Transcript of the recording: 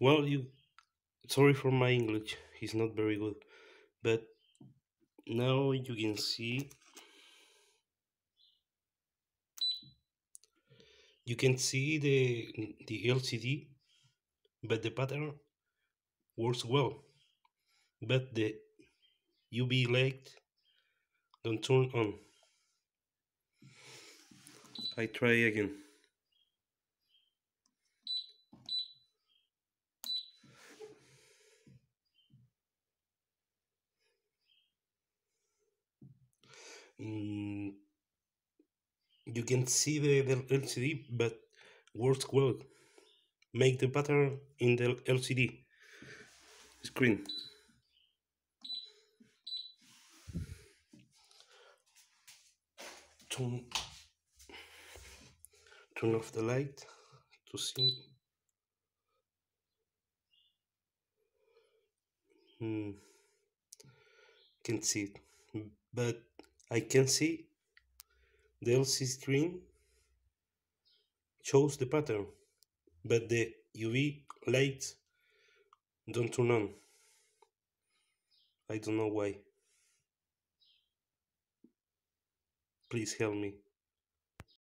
Well, you. Sorry for my English, it's not very good. But now you can see. You can see the, the LCD, but the pattern works well. But the UV light don't turn on. I try again. you can see the, the LCD, but works well. Make the pattern in the LCD screen. Turn, turn off the light to see. Hmm. Can't see it, but I can see the LCD screen shows the pattern, but the UV lights don't turn on. I don't know why. Please help me.